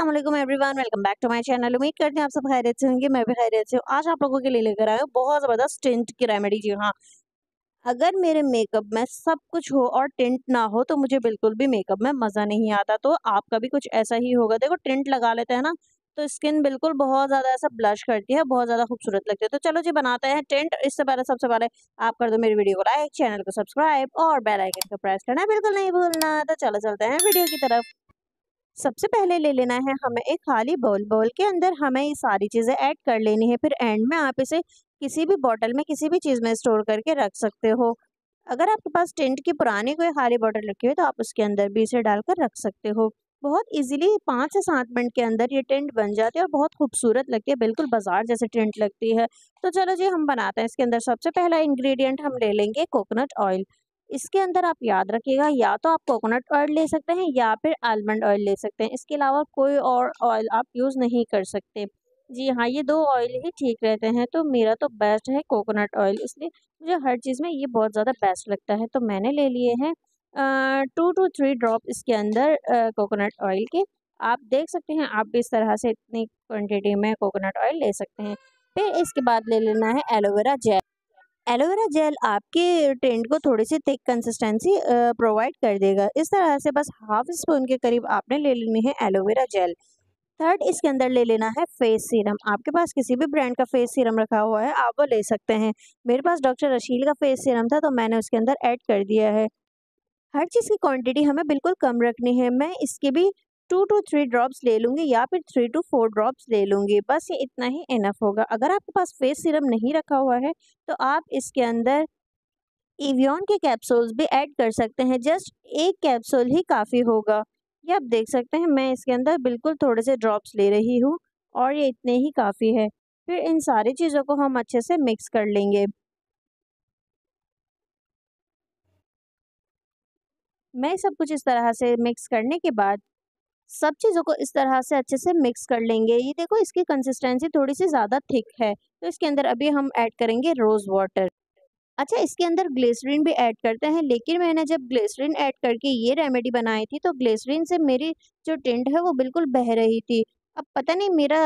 Aslam everyone welcome back to my channel उम्मीद करते हैं आप सब खैरियत से होंगे मैं भी खैरियत से हूँ आज आप लोगों के लिए लेकर आया हूँ बहुत ज़बरदस्त टेंट की रेमेडी जी हाँ अगर मेरे मेकअप में सब कुछ हो और टेंट ना हो तो मुझे बिल्कुल भी मेकअप में मज़ा नहीं आता तो आपका भी कुछ ऐसा ही होगा देखो टेंट लगा लेते हैं ना तो स्किन बिल्कुल बहुत ज़्यादा ऐसा ब्लश करती है बहुत ज़्यादा खूबसूरत लगती है तो चलो जी बनाते हैं टेंट इससे पहले सबसे पहले आप कर दो मेरी वीडियो को लाइक चैनल को सब्सक्राइब और बेलाइकन को प्रेस करना बिल्कुल नहीं भूलना तो चलो चलते हैं वीडियो की तरफ सबसे पहले ले लेना है हमें एक खाली बॉल बॉल के अंदर हमें ये सारी चीज़ें ऐड कर लेनी है फिर एंड में आप इसे किसी भी बॉटल में किसी भी चीज़ में स्टोर करके रख सकते हो अगर आपके पास टेंट की पुरानी कोई खाली बॉटल रखी हुई तो आप उसके अंदर भी इसे डालकर रख सकते हो बहुत इजीली पाँच से सात मिनट के अंदर ये टेंट बन जाती है और बहुत खूबसूरत लगती है बिल्कुल बाजार जैसे टेंट लगती है तो चलो जी हम बनाते हैं इसके अंदर सबसे पहला इंग्रेडिएंट हम ले लेंगे कोकोनट ऑयल इसके अंदर आप याद रखिएगा या तो आप कोकोनट ऑयल ले सकते हैं या फिर आलमंड ऑयल ले सकते हैं इसके अलावा कोई और ऑयल आप यूज़ नहीं कर सकते जी हाँ ये दो ऑयल ही ठीक रहते हैं तो मेरा तो बेस्ट है कोकोनट ऑयल इसलिए मुझे हर चीज़ में ये बहुत ज़्यादा बेस्ट लगता है तो मैंने ले लिए हैं टू टू थ्री ड्रॉप इसके अंदर कोकोनट ऑयल के आप देख सकते हैं आप भी इस तरह से इतनी क्वांटिटी में कोकोनट ऑयल ले सकते हैं फिर इसके बाद ले लेना है एलोवेरा जेल एलोवेरा जेल आपके ट्रेंड को थोड़ी सी थिक कंसिस्टेंसी प्रोवाइड कर देगा इस तरह से बस हाफ स्पून के करीब आपने ले लेनी है एलोवेरा जेल थर्ड इसके अंदर ले लेना है फेस सीरम आपके पास किसी भी ब्रांड का फेस सीरम रखा हुआ है आप वो ले सकते हैं मेरे पास डॉक्टर रशील का फेस सीरम था तो मैंने उसके अंदर ऐड कर दिया है हर चीज़ की क्वांटिटी हमें बिल्कुल कम रखनी है मैं इसके भी टू टू थ्री ड्रॉप्स ले लूँगी या फिर थ्री टू फोर ड्रॉप्स ले लूँगी बस ये इतना ही इनफ होगा अगर आपके पास फेस सिरम नहीं रखा हुआ है तो आप इसके अंदर इवियन के कैप्सूल्स भी ऐड कर सकते हैं जस्ट एक कैप्सूल ही काफ़ी होगा ये आप देख सकते हैं मैं इसके अंदर बिल्कुल थोड़े से ड्रॉप्स ले रही हूँ और ये इतने ही काफ़ी है फिर इन सारी चीज़ों को हम अच्छे से मिक्स कर लेंगे मैं सब कुछ इस तरह से मिक्स करने के बाद सब चीज़ों को इस तरह से अच्छे से मिक्स कर लेंगे ये देखो इसकी कंसिस्टेंसी थोड़ी सी ज़्यादा थिक है तो इसके अंदर अभी हम ऐड करेंगे रोज़ वाटर अच्छा इसके अंदर ग्लेसरीन भी ऐड करते हैं लेकिन मैंने जब ग्लेसरीन ऐड करके ये रेमेडी बनाई थी तो ग्लेसरीन से मेरी जो टेंट है वो बिल्कुल बह रही थी अब पता नहीं मेरा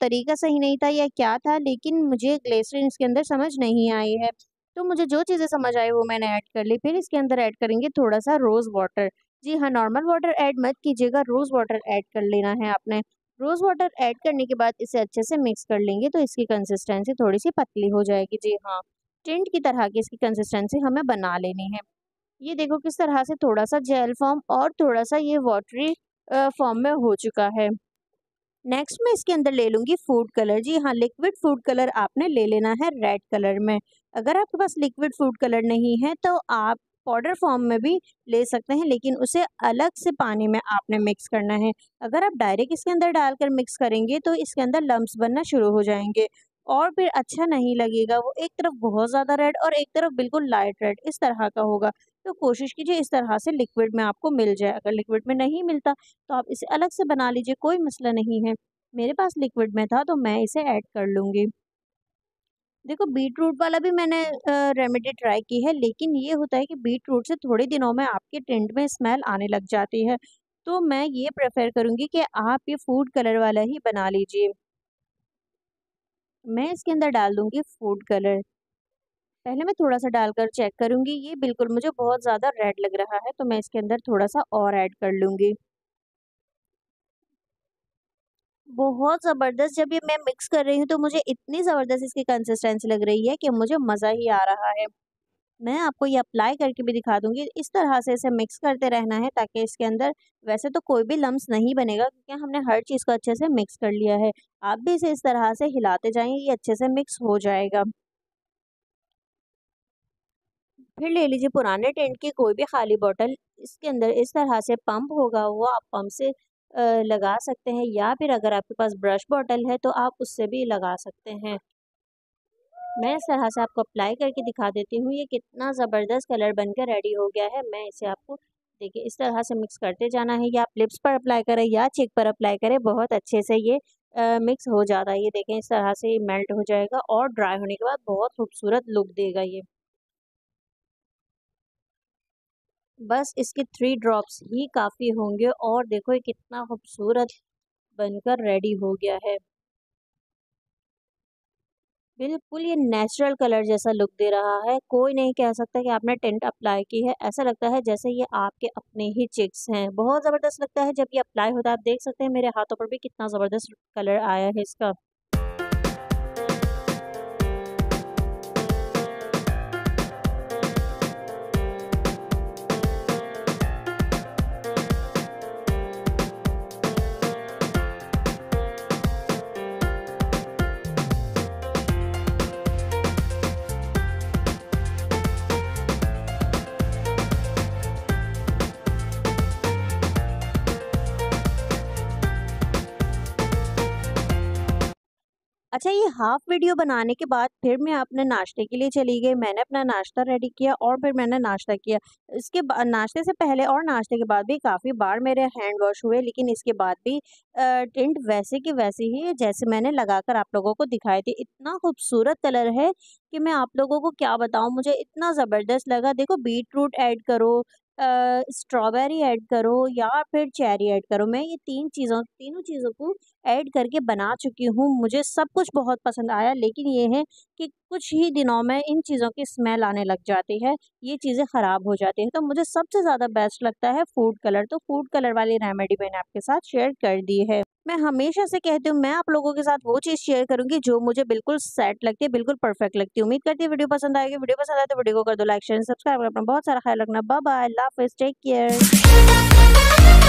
तरीका सही नहीं था या क्या था लेकिन मुझे ग्लेसरीन इसके अंदर समझ नहीं आई है तो मुझे जो चीज़ें समझ आई वो मैंने ऐड कर ली फिर इसके अंदर ऐड करेंगे थोड़ा सा रोज़ वाटर जी हाँ नॉर्मल वाटर ऐड मत कीजिएगा रोज़ वाटर ऐड कर लेना है आपने रोज़ वाटर ऐड करने के बाद इसे अच्छे से मिक्स कर लेंगे तो इसकी कंसिस्टेंसी थोड़ी सी पतली हो जाएगी जी हाँ टिंट की तरह की इसकी कंसिस्टेंसी हमें बना लेनी है ये देखो किस तरह से थोड़ा सा जेल फॉर्म और थोड़ा सा ये वाटरी फॉर्म में हो चुका है नेक्स्ट मैं इसके अंदर ले लूँगी फूड कलर जी हाँ लिक्विड फूड कलर आपने ले लेना है रेड कलर में अगर आपके पास लिक्विड फूड कलर नहीं है तो आप पाउडर फॉर्म में भी ले सकते हैं लेकिन उसे अलग से पानी में आपने मिक्स करना है अगर आप डायरेक्ट इसके अंदर डालकर मिक्स करेंगे तो इसके अंदर लम्ब बनना शुरू हो जाएंगे और फिर अच्छा नहीं लगेगा वो एक तरफ बहुत ज़्यादा रेड और एक तरफ बिल्कुल लाइट रेड इस तरह का होगा तो कोशिश कीजिए इस तरह से लिक्विड में आपको मिल जाए अगर लिक्विड में नहीं मिलता तो आप इसे अलग से बना लीजिए कोई मसला नहीं है मेरे पास लिक्विड में था तो मैं इसे ऐड कर लूँगी देखो बीट रूट वाला भी मैंने रेमेडी ट्राई की है लेकिन ये होता है कि बीट रूट से थोड़े दिनों में आपके टेंट में स्मेल आने लग जाती है तो मैं ये प्रेफर करूँगी कि आप ये फूड कलर वाला ही बना लीजिए मैं इसके अंदर डाल दूँगी फूड कलर पहले मैं थोड़ा सा डालकर चेक करूँगी ये बिल्कुल मुझे बहुत ज़्यादा रेड लग रहा है तो मैं इसके अंदर थोड़ा सा और ऐड कर लूँगी बहुत ज़बरदस्त जब ये मैं मिक्स कर रही हूँ तो मुझे इतनी ज़बरदस्त इसकी कंसिस्टेंसी लग रही है कि मुझे मज़ा ही आ रहा है मैं आपको ये अप्लाई करके भी दिखा दूंगी इस तरह से इसे मिक्स करते रहना है ताकि इसके अंदर वैसे तो कोई भी लम्स नहीं बनेगा क्योंकि हमने हर चीज़ को अच्छे से मिक्स कर लिया है आप भी इसे इस तरह से हिलाते जाएंगे ये अच्छे से मिक्स हो जाएगा फिर ले लीजिए पुराने टेंट की कोई भी खाली बोतल इसके अंदर इस तरह से पंप होगा वो आप पंप से लगा सकते हैं या फिर अगर आपके पास ब्रश बॉटल है तो आप उससे भी लगा सकते हैं मैं इस तरह से आपको अप्लाई करके दिखा देती हूँ ये कितना ज़बरदस्त कलर बनकर रेडी हो गया है मैं इसे आपको देखिए इस तरह से मिक्स करते जाना है या आप लिप्स पर अप्लाई करें या चेक पर अप्लाई करें बहुत अच्छे से ये आ, मिक्स हो जाता है ये देखें इस तरह से ये मेल्ट हो जाएगा और ड्राई होने के बाद बहुत खूबसूरत लुक देगा ये बस इसके थ्री ड्रॉप्स ही काफ़ी होंगे और देखो ये कितना खूबसूरत बनकर रेडी हो गया है बिल्कुल ये नेचुरल कलर जैसा लुक दे रहा है कोई नहीं कह सकता कि आपने टेंट अप्लाई की है ऐसा लगता है जैसे ये आपके अपने ही चिक्स हैं बहुत ज़बरदस्त लगता है जब ये अप्लाई होता है आप देख सकते हैं मेरे हाथों पर भी कितना ज़बरदस्त कलर आया है इसका अच्छा ये हाफ वीडियो बनाने के बाद फिर मैं अपने नाश्ते के लिए चली गई मैंने अपना नाश्ता रेडी किया और फिर मैंने नाश्ता किया इसके नाश्ते से पहले और नाश्ते के बाद भी काफ़ी बार मेरे हैंड वॉश हुए लेकिन इसके बाद भी टेंट वैसे के वैसे ही जैसे मैंने लगाकर आप लोगों को दिखाई थी इतना खूबसूरत कलर है कि मैं आप लोगों को क्या बताऊँ मुझे इतना ज़बरदस्त लगा देखो बीट रूट ऐड करो स्ट्रॉबेरी ऐड करो या फिर चेरी ऐड करो मैं ये तीन चीज़ों तीनों चीज़ों को ऐड करके बना चुकी हूँ मुझे सब कुछ बहुत पसंद आया लेकिन ये है कि कुछ ही दिनों में इन चीज़ों की स्मेल आने लग जाती है ये चीज़ें ख़राब हो जाती हैं तो मुझे सबसे ज़्यादा बेस्ट लगता है फूड कलर तो फूड कलर वाली रेमेडी मैंने आपके साथ शेयर कर दी है मैं हमेशा से कहती हूँ मैं आप लोगों के साथ वो चीज़ शेयर करूंगी जो मुझे बिल्कुल सेट लगती है बिल्कुल परफेक्ट लगती है उम्मीद करती है वीडियो पसंद आएगी वीडियो पसंद आए तो वीडियो को कर दो लाइक शेयर सब्सक्राइब करना बहुत सारा ख्याल रखना bye bye love take care